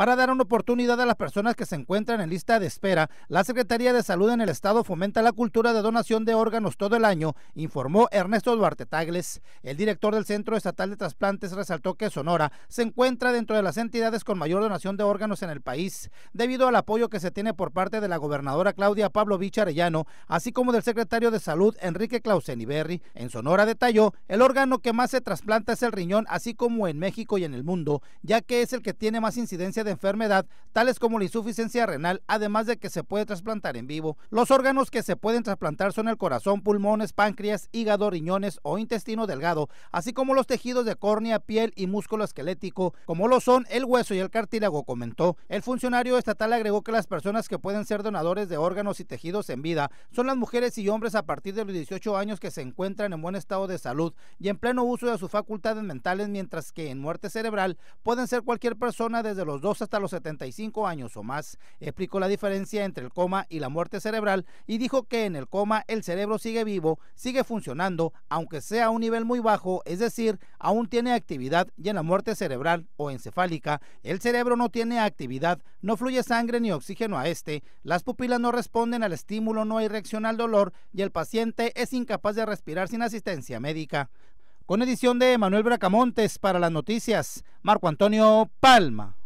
Para dar una oportunidad a las personas que se encuentran en lista de espera, la Secretaría de Salud en el Estado fomenta la cultura de donación de órganos todo el año, informó Ernesto Duarte Tagles. El director del Centro Estatal de Trasplantes resaltó que Sonora se encuentra dentro de las entidades con mayor donación de órganos en el país, debido al apoyo que se tiene por parte de la gobernadora Claudia Pablo Vicharellano, así como del secretario de Salud Enrique Clauseniberri. En Sonora detalló, el órgano que más se trasplanta es el riñón, así como en México y en el mundo, ya que es el que tiene más incidencia de enfermedad, tales como la insuficiencia renal, además de que se puede trasplantar en vivo. Los órganos que se pueden trasplantar son el corazón, pulmones, páncreas, hígado, riñones o intestino delgado, así como los tejidos de córnea, piel y músculo esquelético, como lo son el hueso y el cartílago, comentó. El funcionario estatal agregó que las personas que pueden ser donadores de órganos y tejidos en vida son las mujeres y hombres a partir de los 18 años que se encuentran en buen estado de salud y en pleno uso de sus facultades mentales, mientras que en muerte cerebral pueden ser cualquier persona desde los 12 hasta los 75 años o más. Explicó la diferencia entre el coma y la muerte cerebral y dijo que en el coma el cerebro sigue vivo, sigue funcionando, aunque sea a un nivel muy bajo, es decir, aún tiene actividad y en la muerte cerebral o encefálica el cerebro no tiene actividad, no fluye sangre ni oxígeno a este, las pupilas no responden al estímulo, no hay reacción al dolor y el paciente es incapaz de respirar sin asistencia médica. Con edición de Manuel Bracamontes para las noticias, Marco Antonio Palma.